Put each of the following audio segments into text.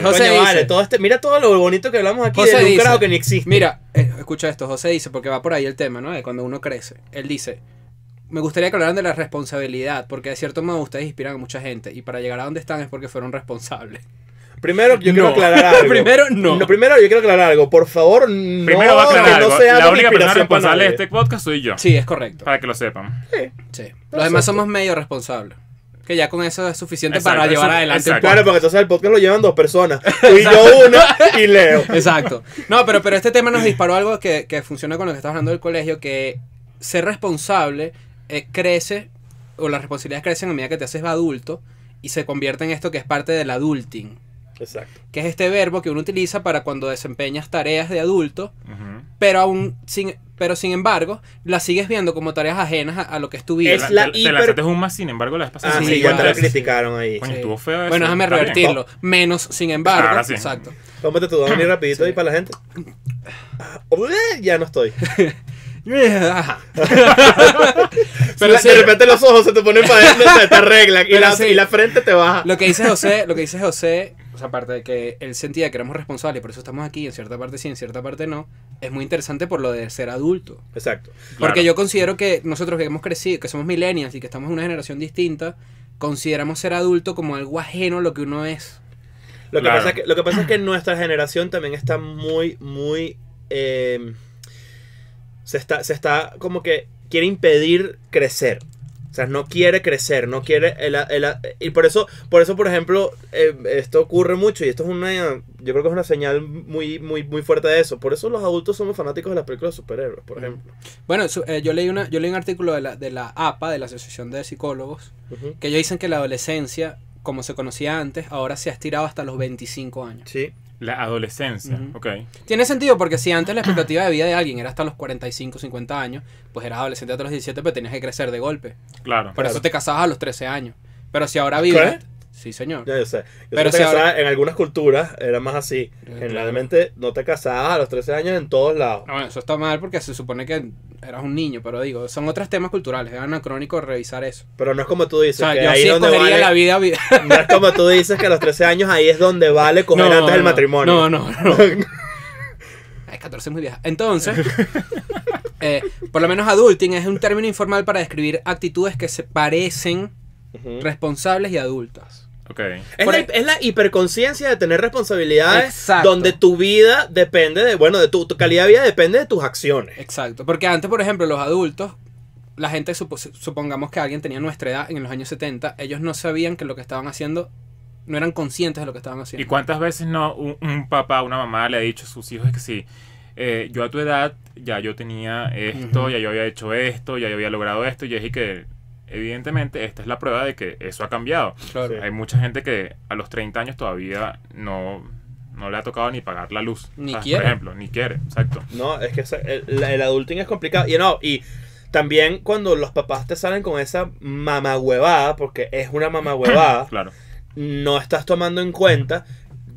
José dice, este, mira todo lo bonito que hablamos aquí José de un que ni existe. Mira, eh, escucha esto, José dice, porque va por ahí el tema, ¿no? De cuando uno crece. Él dice, me gustaría que hablaran de la responsabilidad, porque de cierto modo ustedes inspiran a mucha gente y para llegar a donde están es porque fueron responsables. Primero yo quiero aclarar algo. primero no. Primero yo quiero aclarar algo. Por favor, no. Primero va a aclarar algo. la única persona responsable de este podcast soy yo. Sí, es correcto. Para que lo sepan. Sí. sí. Los demás somos medio responsables. Que ya con eso es suficiente para llevar adelante Claro, porque entonces el podcast lo llevan dos personas. Tú y yo uno y Leo. Exacto. No, pero, pero este tema nos disparó algo que, funciona con lo que estás hablando del colegio, que ser responsable eh, crece, o las responsabilidades crecen a medida que te haces adulto y se convierte en esto que es parte del adulting. Exacto. Que es este verbo que uno utiliza para cuando desempeñas tareas de adulto, pero aún sin pero sin embargo, la sigues viendo como tareas ajenas a, lo que es tu vida. Es la te, hiper... un más, sin embargo, la vez Ah, sí, la criticaron ahí. Bueno, déjame revertirlo. Oh. Menos, sin embargo. Ahora sí. Exacto. Tómate tu dominio rapidito ahí para la gente. Ah, ya no estoy. pero si de repente los ojos se te ponen para adentro, te arreglan y la, y la frente te baja. Lo que José, lo que dice José esa aparte de que él sentía que éramos responsables, por eso estamos aquí, en cierta parte sí, en cierta parte no, es muy interesante por lo de ser adulto. Exacto. Porque yo considero que nosotros que hemos crecido, que somos millennials y que estamos en una generación distinta, consideramos ser adulto como algo ajeno a lo que uno es. Lo que, pasa, es que, nuestra generación también está muy, muy... Eh, se, está, se está como que quiere impedir crecer. O sea, no quiere crecer, no quiere... El, el, y por eso, por eso, por ejemplo, eh, esto ocurre mucho y esto es una... Yo creo que es una señal muy, muy, muy fuerte de eso. Por eso los adultos somos fanáticos de las películas de superhéroes, por ejemplo. Bueno, eh, yo, leí una, yo leí un artículo de la, de la APA, de la Asociación de Psicólogos, que ellos dicen que la adolescencia, como se conocía antes, ahora se ha estirado hasta los 25 años. Sí. La adolescencia, ok. Tiene sentido porque si antes la expectativa de vida de alguien era hasta los 45, 50 años, pues eras adolescente hasta los 17, pero tenías que crecer de golpe. Claro. Por eso te casabas a los 13 años. Pero si ahora vives... Sí, señor. Ya yo sé. pero si ahora... en algunas culturas era más así. Eh, Generalmente no te casabas a los 13 años en todos lados. Ah, eso está mal porque se supone que eras un niño, pero digo, son otros temas culturales, es anacrónico revisar eso. Pero no es como tú dices, que yo ahí donde la vida, No es como tú dices que a los 13 años ahí es donde vale coger antes el matrimonio. No, no, no. 14 muy vieja. Entonces, eh, por lo menos adulting es un término informal para describir actitudes que se parecen responsables y adultas. Es, la, hiperconciencia de tener responsabilidades donde tu vida depende de, bueno, de tu, calidad de vida depende de tus acciones. Exacto, porque antes, por ejemplo, los adultos, la gente, supongamos que alguien tenía nuestra edad en los años 70, ellos no sabían que lo que estaban haciendo no eran conscientes de lo que estaban haciendo. ¿Y cuántas veces no un, papá papá, una mamá le ha dicho a sus hijos que sí? Eh, yo a tu edad ya yo tenía esto, ya yo había hecho esto, ya yo había logrado esto, y es que evidentemente esta es la prueba de que eso ha cambiado. Hay mucha gente que a los 30 años todavía no, no le ha tocado ni pagar la luz. Ni quiere. Por ejemplo, ni quiere, exacto. No, es que el, adulting es complicado. Y no, y también cuando los papás te salen con esa mamahuevada, porque es una mamahuevada, claro. no estás tomando en cuenta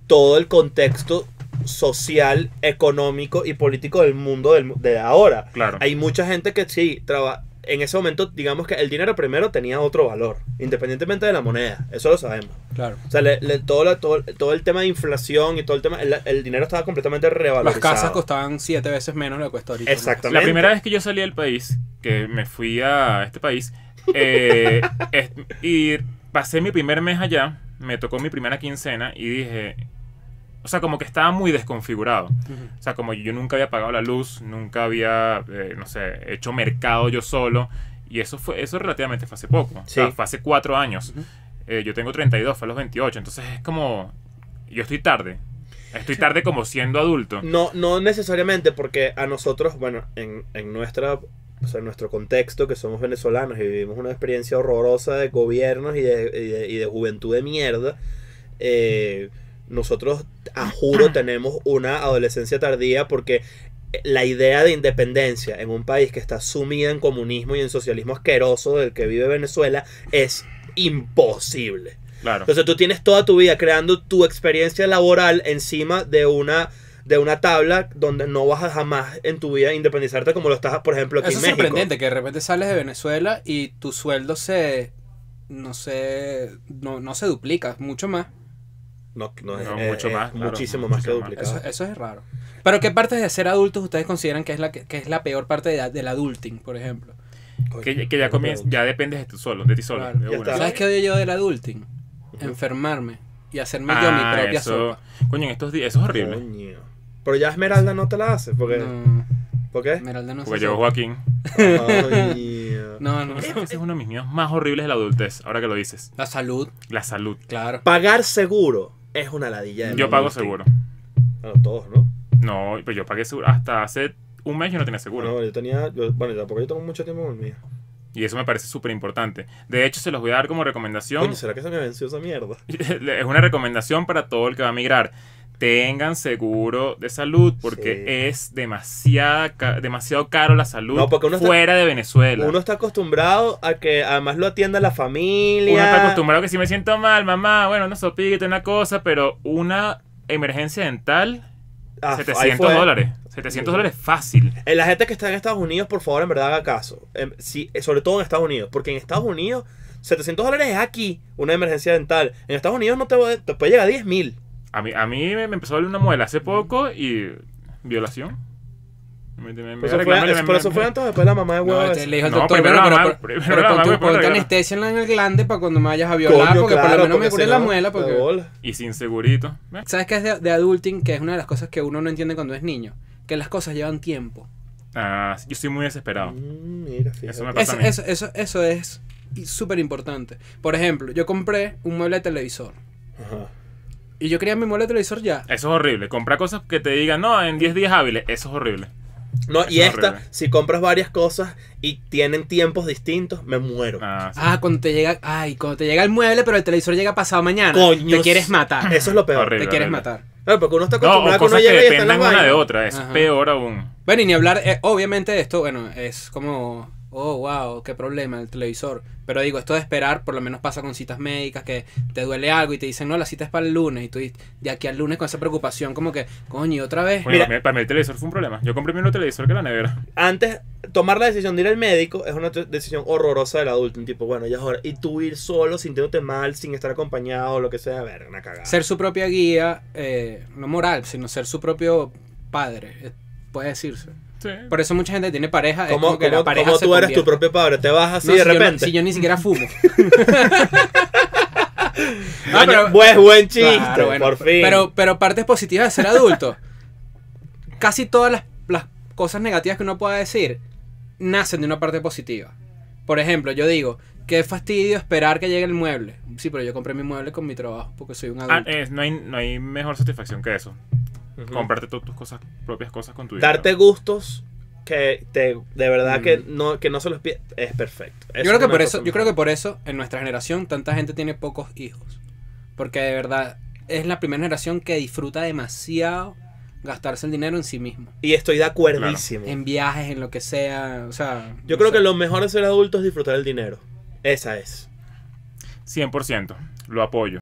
todo el contexto social, económico y político del mundo de ahora. Claro. Hay mucha gente que sí, trabaja en ese momento, digamos que el dinero primero tenía otro valor, independientemente de la moneda, eso lo sabemos. Claro. O sea, todo, todo, el tema de inflación y todo el tema, el, dinero estaba completamente revalorizado. Las casas costaban siete veces menos lo que cuesta ahorita. Exactamente. La primera vez que yo salí del país, que me fui a este país, eh, y pasé mi primer mes allá, me tocó mi primera quincena y dije, o sea, como que estaba muy desconfigurado. O sea, como yo nunca había pagado la luz, nunca había, eh, no sé, hecho mercado yo solo. Y eso fue eso relativamente hace poco. O sea, fue hace cuatro años. Eh, yo tengo 32, fue a los 28. Entonces es como, yo estoy tarde. Estoy tarde como siendo adulto. No, no necesariamente, porque a nosotros, bueno, en, en nuestra o sea, nuestro contexto, que somos venezolanos y vivimos una experiencia horrorosa de gobiernos y de, y de, juventud de mierda, eh, nosotros, a juro, tenemos una adolescencia tardía porque la idea de independencia en un país que está sumida en comunismo y en socialismo asqueroso del que vive Venezuela es imposible. Claro. Entonces tú tienes toda tu vida creando tu experiencia laboral encima de una de una tabla donde no vas a jamás en tu vida independizarte como lo estás, por ejemplo, aquí en México. Es sorprendente que de repente sales de Venezuela y tu sueldo se no, no se duplica, mucho más. No, mucho más, muchísimo más que duplicar Eso, es raro. Pero ¿qué partes de ser adultos ustedes consideran que es la, que, que es la peor parte de, del adulting, por ejemplo? Que, ya ya dependes de solo, de ti solo. ¿Sabes qué odio yo del adulting? Enfermarme y hacerme yo mi ah, propia sopa. Coño, en estos días, eso es horrible. Pero ya Esmeralda no te la hace, porque... ¿Por qué? Esmeralda no porque llegó Joaquín. no, no. Ese es uno de mis miedos más horribles de la adultez, ahora que lo dices. La salud. La salud. Claro. Pagar seguro es una ladilla. yo pago seguro. Bueno, todos, ¿no? No, pero pues yo pagué seguro. Hasta hace un mes yo no tenía seguro. No, yo tenía. Yo, bueno, tampoco yo tengo mucho tiempo con el mío. Y eso me parece súper importante. De hecho, se los voy a dar como recomendación. ¿será que se me venció esa mierda? es una recomendación para todo el que va a migrar tengan seguro de salud porque es demasiada, demasiado caro la salud fuera de Venezuela. Uno está acostumbrado a que además lo atienda la familia. Uno está acostumbrado a que si me siento mal, mamá, bueno, se sopita, una cosa, pero una emergencia dental, 700 ah, dólares. 700 dólares fácil. Eh, la gente que está en Estados Unidos, por favor, en verdad haga caso. Em, eh, sobre todo en Estados Unidos, porque en Estados Unidos 700 dólares es aquí una emergencia dental. En Estados Unidos no te, te puede llegar a 10 mil. A mí, a mí me empezó a doler una muela hace poco y. ¿Violación? Me, eso fue, por eso fue antes después la mamá de huevo. Este, no, doctor, primero, pero, mamá, pero, ponte anestesia en el glande para cuando me vayas a violar, porque claro, por lo menos me cure la muela. Porque... Y sin segurito. ¿Sabes qué es de, adulting? Que es una de las cosas que uno no entiende cuando es niño. Que las cosas llevan tiempo. Ah, yo estoy muy desesperado. Mm, mira, eso, me eso, eso, eso, es súper importante. Por ejemplo, yo compré un mueble de televisor. Ajá. Y yo quería mi mueble de televisor ya. Eso es horrible. Comprar cosas que te digan, no, en 10 días hábiles. Eso es horrible. No, y esta, si compras varias cosas y tienen tiempos distintos, me muero. Ah, ah, cuando te llega, ay, cuando te llega el mueble, pero el televisor llega pasado mañana. Coño. Te quieres matar. Eso es lo peor. te quieres matar. porque uno está acostumbrado no, o cosas que uno una de otra, es peor aún. Bueno, y ni hablar, eh, obviamente esto, bueno, es como oh, wow, qué problema el televisor. Pero digo, esto de esperar, por lo menos pasa con citas médicas, que te duele algo y te dicen, no, la cita es para el lunes. Y tú de aquí al lunes con esa preocupación, como que, coño, otra vez. Bueno, para, mí, el televisor fue un problema. Yo compré menos televisor que la nevera. Antes, tomar la decisión de ir al médico es una decisión horrorosa del adulto. Un tipo, bueno, ya es hora. Y tú ir solo, sintiéndote mal, sin estar acompañado, lo que sea, a ver, una cagada. Ser su propia guía, eh, no moral, sino ser su propio padre, eh, puede decirse. Por eso mucha gente tiene pareja. como tú eres tu propio padre? ¿Te vas así de repente? Yo yo ni siquiera fumo. Ah, pero, pues buen chiste, por fin. Pero, pero partes positivas de ser adulto. Casi todas las, cosas negativas que uno pueda decir nacen de una parte positiva. Por ejemplo, yo digo, Que es fastidio esperar que llegue el mueble. Sí, pero yo compré mi mueble con mi trabajo porque soy un ah, adulto. no hay mejor satisfacción que eso. Comparte tus cosas, propias cosas con tu hijo Darte gustos que te, de verdad que no que no se los pide es perfecto. yo creo que por eso, yo creo que por eso en nuestra generación tanta gente tiene pocos hijos, porque de verdad es la primera generación que disfruta demasiado gastarse el dinero en sí mismo. Y estoy de acuerdo En viajes, en lo que sea, o sea, yo creo que lo mejor de ser adulto es disfrutar el dinero. Esa es. 100%, lo apoyo.